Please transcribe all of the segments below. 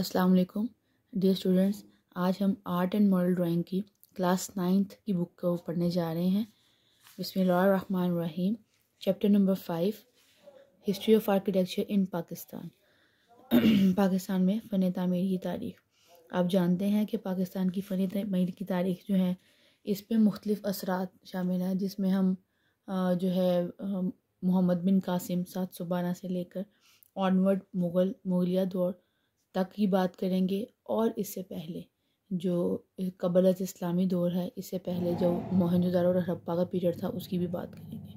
अस्सलाम वालेकुम dear students आज हम आर्ट एंड मॉडल ड्राइंग की क्लास नाइन्थ की बुक को पढ़ने जा रहे हैं बसमान रहीम chapter number five history of architecture in Pakistan Pakistan में फ़न तमीर की तारीख आप जानते हैं कि पाकिस्तान की फ़न तमीर की तारीख जो है इस पर मुख्तफ असरा शामिल हैं जिसमें हम जो है मोहम्मद बिन कासिम सात सौ बारह से लेकर ऑनवर्ड मुग़ल मुगलिया दौर तक की बात करेंगे और इससे पहले जो कबल इस्लामी दौर है इससे पहले जो मोहनजोदार और हड़प्पा का पीरियड था उसकी भी बात करेंगे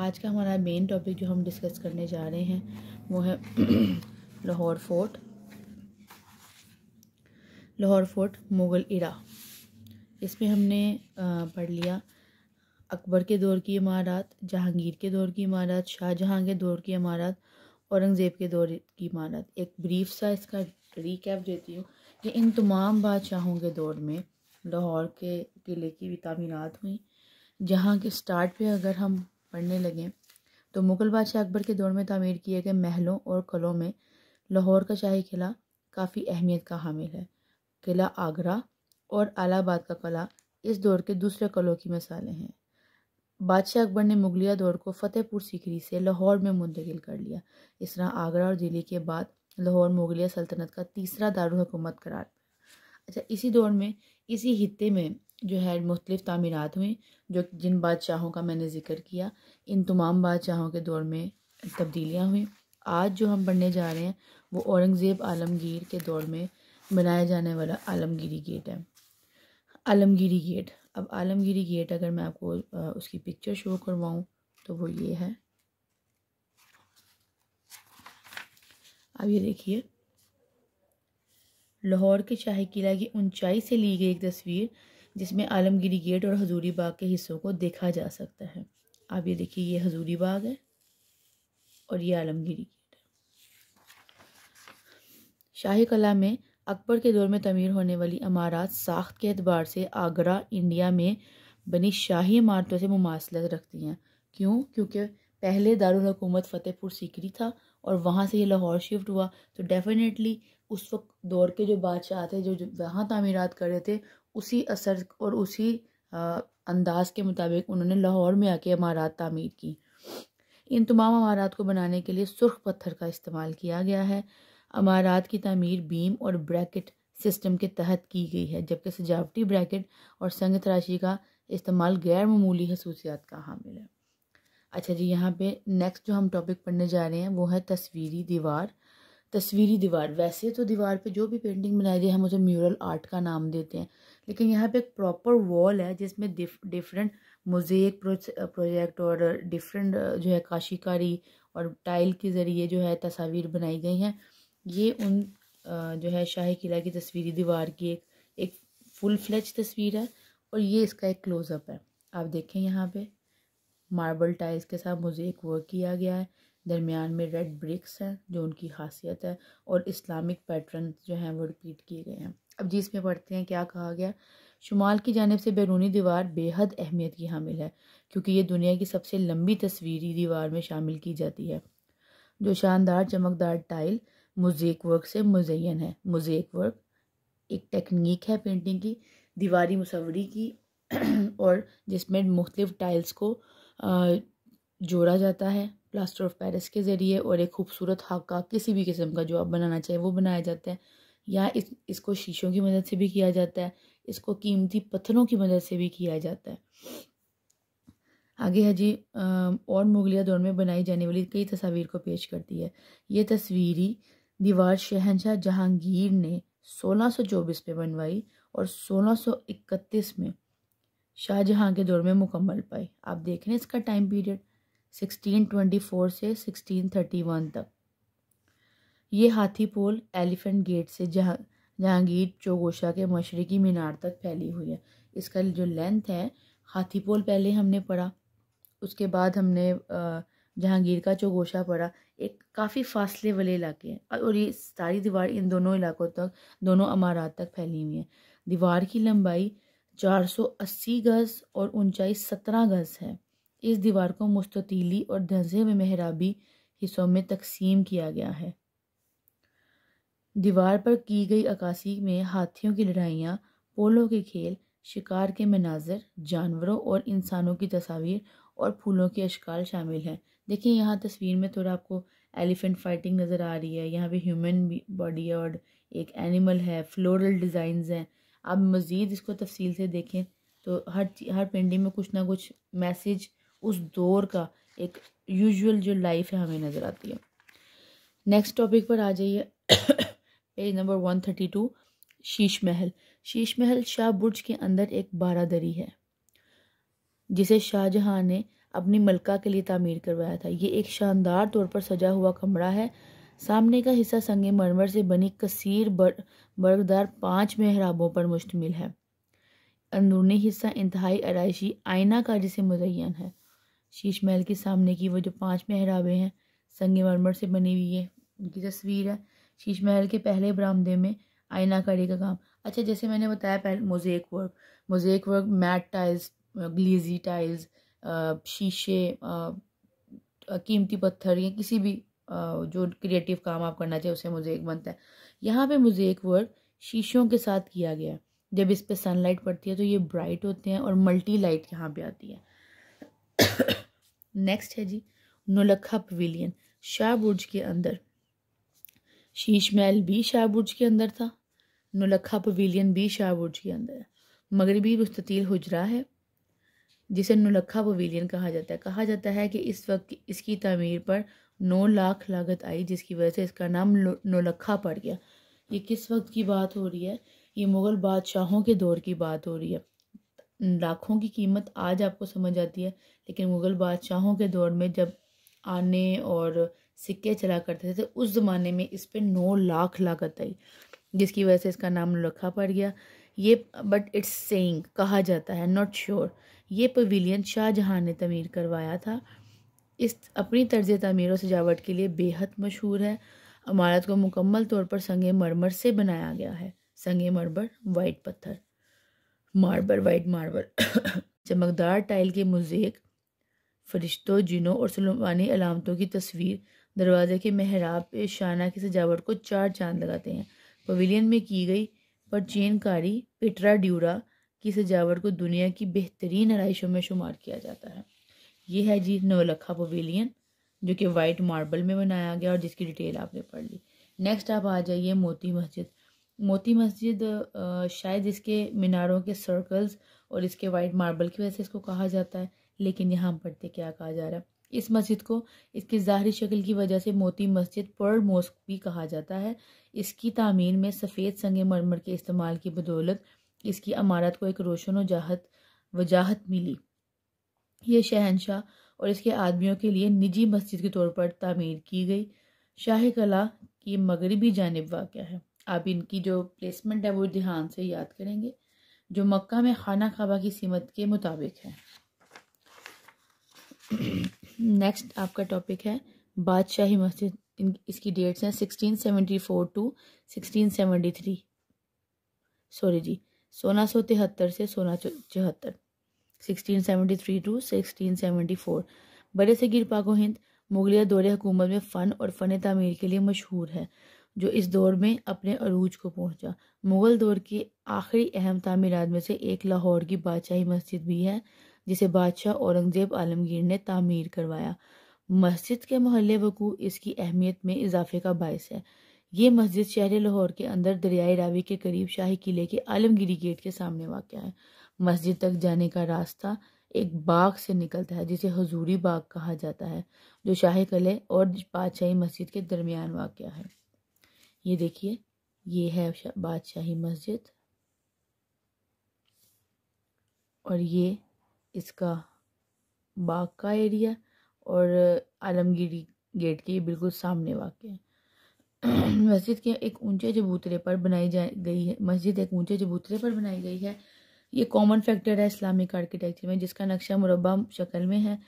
आज का हमारा मेन टॉपिक जो हम डिस्कस करने जा रहे हैं वो है Lahore fort Lahore fort Mughal era इसमें हमने पढ़ लिया अकबर के दौर की इमारत जहांगीर के दौर की इमारत शाहजहाँ के दौर की इमारत औरंगज़ेब के दौर की इमारत एक ब्रीफ सा इसका रिकैप देती हूँ कि इन तमाम बादशाहों के दौर में लाहौर के किले की भी तमीरत हुई जहाँ के स्टार्ट पे अगर हम पढ़ने लगें तो मुग़ल बादशाह अकबर के दौर में तमीर किए गए महलों और कलों में लाहौर का शाही किला काफ़ी अहमियत का हामिल है किला आगरा और अलाहाबाद का कला इस दौर के दूसरे कलों की मिसालें हैं बादशाह अकबर ने मुगलिया दौर को फतेहपुर सीकरी से लाहौर में मुंतकिल कर लिया इस तरह आगरा और दिल्ली के बाद लाहौर मुगलिया सल्तनत का तीसरा दारकूमत करार अच्छा इसी दौर में इसी खत्े में जो है मुख्तलिफ़ तमीरत हुई जो जिन बादशाहों का मैंने जिक्र किया इन तमाम बादशाहों के दौर में तब्दीलियाँ हुई आज जो हम पढ़ने जा रहे हैं वो औरंगज़ेब आलमगीर के दौर में बनाया जाने वाला आलमगीरी गेट है आलमगीरी गेट अब आलमगिरी गेट अगर मैं आपको उसकी पिक्चर शो करवाऊँ तो वो ये है अब ये देखिए लाहौर के शाही किला की ऊंचाई से ली गई एक तस्वीर जिसमें आलमगिरी गेट और हजूरी बाग के हिस्सों को देखा जा सकता है आप ये देखिए ये हजूरी बाग है और ये आलमगिरी गेट है शाही कला में अकबर के दौर में तमीर होने वाली अमारात साख्त के अतबार से आगरा इंडिया में बनी शाही इमारतों से मुमासलत रखती हैं क्यों क्योंकि पहले दारकूमत फ़तेहपुर सीकरी था और वहाँ से ये लाहौर शिफ्ट हुआ तो डेफ़िनेटली उस वक्त दौर के जो बादशाह थे जो, जो वहाँ तमीरत कर रहे थे उसी असर और उसी अंदाज़ के मुताबिक उन्होंने लाहौर में आके इमारत तामीर की इन तमाम इमारत को बनाने के लिए सुर्ख पत्थर का इस्तेमाल किया गया है अमारात की तमीर बीम और ब्रैकेट सिस्टम के तहत की गई है जबकि सजावटी ब्रैकेट और संग तराशी का इस्तेमाल गैर ममूली खसूसियात का हामिल है अच्छा जी यहाँ पे नेक्स्ट जो हम टॉपिक पढ़ने जा रहे हैं वो है तस्वीरी दीवार तस्वीरी दीवार वैसे तो दीवार पे जो भी पेंटिंग बनाई जाए हम उसे म्यूरल आर्ट का नाम देते हैं लेकिन यहाँ पे एक प्रॉपर वॉल है जिसमें डिफरेंट मोजेक प्रोजेक्ट और डिफरेंट जो है काशीकारी और टाइल के ज़रिए जो है तस्वीर बनाई गई हैं ये उन जो है शाही किला की तस्वीरी दीवार की एक एक फुल फ्लैच तस्वीर है और ये इसका एक क्लोज़अप है आप देखें यहाँ पे मार्बल टाइल्स के साथ मोज़ेक वर्क किया गया है दरमियान में रेड ब्रिक्स हैं जो उनकी खासियत है और इस्लामिक पैटर्न जो हैं वो रिपीट किए गए हैं अब जी इसमें पढ़ते हैं क्या कहा गया शुमाल की जानब से बैरूनी दीवार बेहद अहमियत की हामिल है क्योंकि ये दुनिया की सबसे लंबी तस्वीरी दीवार में शामिल की जाती है जो शानदार चमकदार टाइल मोज़ेक वर्क से मुजैन है मोज़ेक वर्क एक टेक्निक है पेंटिंग की दीवारी मुसवरी की और जिसमें मुख्तफ टाइल्स को जोड़ा जाता है प्लास्टर ऑफ पेरिस के ज़रिए और एक खूबसूरत हाका किसी भी किस्म का जो आप बनाना चाहें वो बनाया जाता है या इस इसको शीशों की मदद से भी किया जाता है इसको कीमती पत्थरों की मदद से भी किया जाता है आगे है जी और मुगलिया दौर में बनाई जाने वाली कई तस्वीर को पेश करती है ये तस्वीरी दीवार शहनशाह जहांगीर ने 1624 में बनवाई और 1631 में शाहजहां के दौर में मुकम्मल पाई आप देख रहे हैं इसका टाइम पीरियड 1624 से 1631 तक ये हाथी पोल एलिफेंट गेट से जहाँ जहांगीर चौगोशा के मशरकी मीनार तक फैली हुई है इसका जो लेंथ है हाथी पोल पहले हमने पढ़ा उसके बाद हमने आ, जहांगीर का चौगोशा पड़ा एक काफ़ी फासले वाले इलाके हैं और ये सारी दीवार इन दोनों इलाकों तक दोनों अमारात तक फैली हुई है दीवार की लंबाई 480 गज़ और ऊंचाई 17 गज़ है इस दीवार को मुस्ततीली और धजे में महराबी हिस्सों में तकसीम किया गया है दीवार पर की गई अक्सी में हाथियों की लड़ाइयाँ पोलों के खेल शिकार के मनाजर जानवरों और इंसानों की तस्वीर और फूलों के अशकाल शामिल हैं देखिए यहाँ तस्वीर में थोड़ा आपको एलिफेंट फाइटिंग नज़र आ रही है यहाँ पे ह्यूमन बॉडी और एक एनिमल है फ्लोरल डिज़ाइंस हैं आप मज़ीद इसको तफसील से देखें तो हर हर पेंटिंग में कुछ ना कुछ मैसेज उस दौर का एक यूजुअल जो लाइफ है हमें नज़र आती है नेक्स्ट टॉपिक पर आ जाइए page number one thirty two Sheesh Mahal शीश महल शाह बुर्ज के अंदर एक बारादरी है जिसे शाहजहाँ ने अपनी मलका के लिए तामीर करवाया था ये एक शानदार तौर पर सजा हुआ कमरा है सामने का हिस्सा संग मरमर से बनी कसीर बर, बर्गदार पाँच महराबों पर मुश्तमिल है अंदरूनी हिस्सा इंतहाई आरइशी आयनाकारी से मुजैन है शीश महल के सामने की वो जो पांच मेहराबे हैं संग मरमर से बनी हुई है उनकी तस्वीर है शीश महल के पहले बरामदे में आयनाकारी का काम अच्छा जैसे मैंने बताया पहले mosaic work mosaic work mat tiles glazed tiles शीशे कीमती पत्थर या किसी भी जो क्रिएटिव काम आप करना चाहिए मुझे मोजेक बनता है यहाँ पे मोजेक वर्क शीशों के साथ किया गया है जब इस पर सनलाइट पड़ती है तो ये ब्राइट होते हैं और मल्टी लाइट यहाँ पर आती है नेक्स्ट है जी नोलखा पवीलियन शाहबुर्ज के अंदर शीश महल भी शाहबुर्ज के अंदर था नोलखा पवीलियन भी शाहबुर्ज के अंदर है मगरबी मुस्ततील हुजरा है जिसे नुलखा पवीलियन कहा जाता है कहा जाता है कि इस वक्त इसकी तमीर पर नौ लाख लागत आई जिसकी वजह से इसका नाम नौलखा पड़ गया ये किस वक्त की बात हो रही है ये मुग़ल बादशाहों के दौर की बात हो रही है लाखों की कीमत आज आपको समझ आती है लेकिन मुग़ल बादशाहों के दौर में जब आने और सिक्के चला करते थे तो उस ज़माने में इस पर नौ लाख लागत आई जिसकी वजह से इसका नाम नुलखा पड़ गया ये बट इट्स सेइंग कहा जाता है नॉट श्योर sure. ये पवीलियन शाहजहाँ ने तमीर करवाया था इस अपनी तर्ज तमीर और सजावट के लिए बेहद मशहूर है इमारत को मुकम्मल तौर पर संगे मरमर से बनाया गया है संगे मरमर वाइट पत्थर मार्बर वाइट मार्बर चमकदार टाइल के मुजेक फरिश्तों जिनों और सलमानी अलामतों की तस्वीर दरवाजे के मेहराब शाना की सजावट को चार चांद लगाते हैं पवीलियन में की गई पर चेनकारी पिटरा ड्यूरा की सजावट को दुनिया की बेहतरीन आरइशों में शुमार किया जाता है ये है जी नवलखा पवेलियन जो कि वाइट मार्बल में बनाया गया और जिसकी डिटेल आपने पढ़ ली नेक्स्ट आप आ जाइए मोती मस्जिद मोती मस्जिद शायद इसके मीनारों के सर्कल्स और इसके वाइट मार्बल की वजह से इसको कहा जाता है लेकिन यहाँ पढ़ते क्या कहा जा रहा है इस मस्जिद को इसकी ज़ाहरी शक्ल की वजह से मोती मस्जिद पर मोस्क भी कहा जाता है इसकी तामीर में सफ़ेद संग मरमर के इस्तेमाल की बदौलत इसकी अमारत को एक रोशन वजाहत वजाहत मिली ये शहनशाह और इसके आदमियों के लिए निजी मस्जिद के तौर पर तामीर की गई शाह कला की मगरबी जानब वाक़ है आप इनकी जो प्लेसमेंट है वो ध्यान से याद करेंगे जो मक्का में खाना खाबा की सीमत के मुताबिक है नेक्स्ट आपका टॉपिक है बादशाही मस्जिद इसकी डेट्स हैं sixteen seventy four to sixteen seventy three sorry ji सोलह सौ तिहत्तर से सोलह सौ चौहत्तर sixteen seventy three to sixteen seventy four बड़े गिर पाको हिंद मुगलिया दौरे हुकूमत में फ़न और फ़न तमीर के लिए मशहूर है जो इस दौर में अपने अरूज को पहुंचा मुग़ल दौर की आखिरी अहम तमीरत में से एक लाहौर की बादशाही मस्जिद भी है जिसे बादशाह औरंगज़ेब आलमगीर ने तामीर करवाया मस्जिद के महल वकू इसकी अहमियत में इजाफे का बायस है ये मस्जिद शहर लाहौर के अंदर दरियाए रावी के करीब शाही किले के आलमगिरी गेट के सामने वाक़ है मस्जिद तक जाने का रास्ता एक बाग से निकलता है जिसे हजूरी बाग कहा जाता है जो शाही कले और बादशाही मस्जिद के दरमियान वाक़ है ये देखिए ये है बादशाही मस्जिद और ये इसका बाग का एरिया और आलमगिरी गेट के बिल्कुल सामने वाक़ है मस्जिद के एक ऊंचे चबूतरे पर बनाई जा गई है मस्जिद एक ऊंचे चबूतरे पर बनाई गई है ये कॉमन फैक्टर है इस्लामिक आर्किटेक्चर में जिसका नक्शा मुरबा शक्ल में है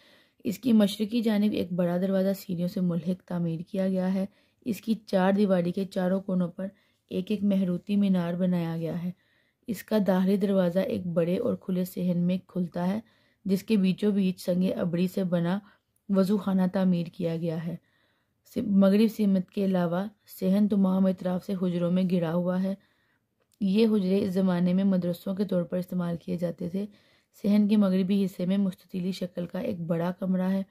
इसकी मशरकी जानब एक बड़ा दरवाज़ा सीढ़ियों से मुलहक तामीर किया गया है इसकी चार दीवारी के चारों कोनों पर एक एक महरूती मीनार बनाया गया है इसका दाहरी दरवाज़ा एक बड़े और खुले सहन में खुलता है जिसके बीचों बीच संगे अबड़ी से बना वजू खाना तामीर किया गया है मगरब सीमत के अलावा सेहन तमाम अतराफ़ से हजरों में घिरा हुआ है ये हजरे इस ज़माने में मदरसों के तौर पर इस्तेमाल किए जाते थे सेहन के मगरबी हिस्से में मुस्तली शक्ल का एक बड़ा कमरा है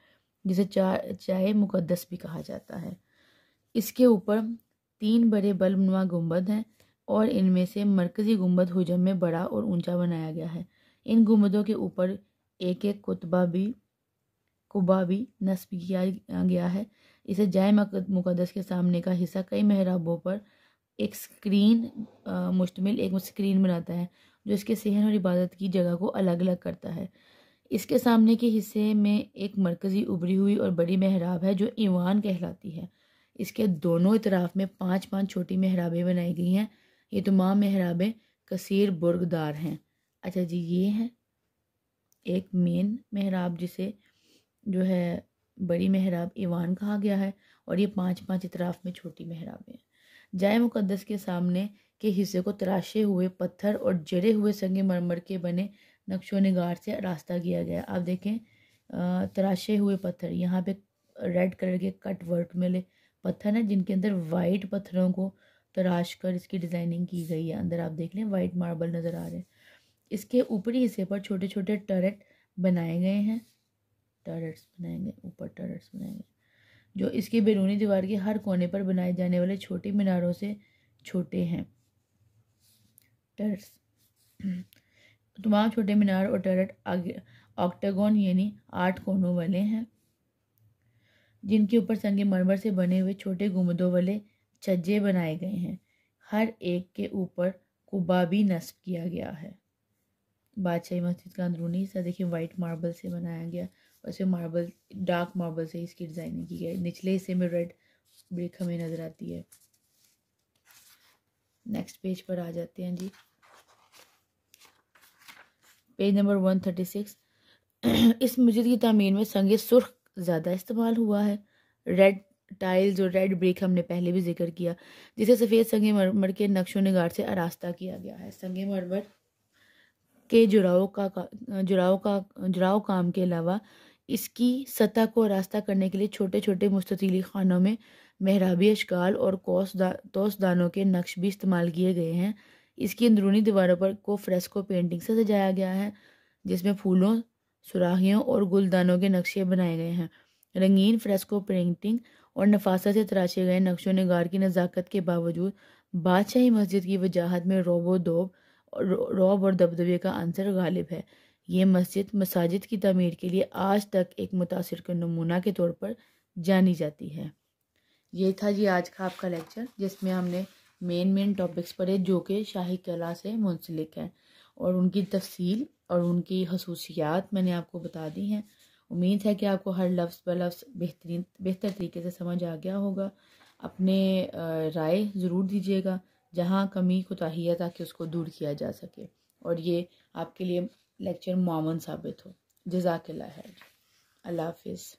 जिसे चा चाय मुकदस भी कहा जाता है इसके ऊपर तीन बड़े बल्बनुमा गुम्बद हैं और इनमें से मरकज़ी गुम्बद हजम में बड़ा और ऊंचा बनाया गया है इन गुम्बदों के ऊपर एक एक कुतबा भी कुबा भी नस्ब किया गया है इसे जाय मुकदस के सामने का हिस्सा कई महराबों पर एक स्क्रीन मुश्तमिल एक स्क्रीन बनाता है जो इसके सेहन और इबादत की जगह को अलग अलग करता है इसके सामने के हिस्से में एक मरकज़ी उभरी हुई और बड़ी महराब है जो ईवान कहलाती है इसके दोनों इतराफ़ में पाँच पाँच छोटी महराबें बनाई गई हैं ये तमाम महराबें कसीर बुर्गदार हैं अच्छा जी ये हैं एक मेन महराब जिसे जो है बड़ी महराब ईवान कहा गया है और ये पांच पांच इतराफ़ में छोटी महराबें हैं जाय मुक़दस के सामने के हिस्से को तराशे हुए पत्थर और जड़े हुए संगे मरमर के बने नक्शो नगार से रास्ता किया गया आप देखें तराशे हुए पत्थर यहाँ पे रेड कलर के कट वर्क मिले पत्थर हैं जिनके अंदर वाइट पत्थरों को तराश कर इसकी डिज़ाइनिंग की गई है अंदर आप देख लें वाइट मार्बल नज़र आ रहे हैं इसके ऊपरी हिस्से पर छोटे छोटे टरेट बनाए गए हैं टर्रेट्स बनाएंगे ऊपर टर्रेट्स बनाएंगे जो इसके बैरूनी दीवार के हर कोने पर बनाए जाने वाले छोटे मीनारों से छोटे हैं टर्रेट्स तमाम छोटे मीनार और टर्रेट आगे ऑक्टागोन यानी आठ कोनों वाले हैं जिनके ऊपर संग मरमर से बने हुए छोटे गुमदों वाले छज्जे बनाए गए हैं हर एक के ऊपर कुबा भी नस्ब किया गया है बादशाही मस्जिद का अंदरूनी हिस्सा देखिए वाइट मार्बल से बनाया गया वैसे मार्बल डार्क मार्बल से इसकी डिज़ाइनिंग की गई निचले हिस्से में रेड ब्रिक हमें नज़र आती है नेक्स्ट पेज पर आ जाते हैं जी page number one thirty six इस मस्जिद की तमीर में संगे सुर्ख ज़्यादा इस्तेमाल हुआ है रेड टाइल्स और रेड ब्रिक हमने पहले भी जिक्र किया जिसे सफ़ेद संगे मरमर के नक्शो नगार से आरास्ता किया गया है संग मरमर के जुराव का, का जुराव का जुराव काम के अलावा इसकी सतह को रास्ता करने के लिए छोटे छोटे मुस्तली खानों में महराबी अशकाल और कोस दा तोसदानों के नक्श भी इस्तेमाल किए गए हैं इसकी अंदरूनी दीवारों पर को फ्रेस्को पेंटिंग से सजाया गया है जिसमें फूलों सुराहियों और गुलदानों के नक्शे बनाए गए हैं रंगीन फ्रेस्को पेंटिंग और नफासा से तराशे गए नक्शो नगार की नज़ाकत के बावजूद बादशाही मस्जिद की वजाहत में रोबो दोब रौब और दबदबे का आंसर गालिब है ये मस्जिद मसाजिद की तमीर के लिए आज तक एक मुतासर का नमूना के तौर पर जानी जाती है ये था जी आज का आपका लेक्चर जिसमें हमने मेन मेन टॉपिक्स पढ़े जो कि शाही कला से मुंसलिक हैं और उनकी तफसील और उनकी खसूसियात मैंने आपको बता दी हैं उम्मीद है कि आपको हर लफ्ज़ ब लफ्ज़ बेहतरीन बेहतर तरीके से समझ आ गया होगा अपने राय ज़रूर दीजिएगा जहाँ कमी कोताही है ताकि उसको दूर किया जा सके और ये आपके लिए लेक्चर मामन साबित हो जजाक है अल्लाह हाफिज़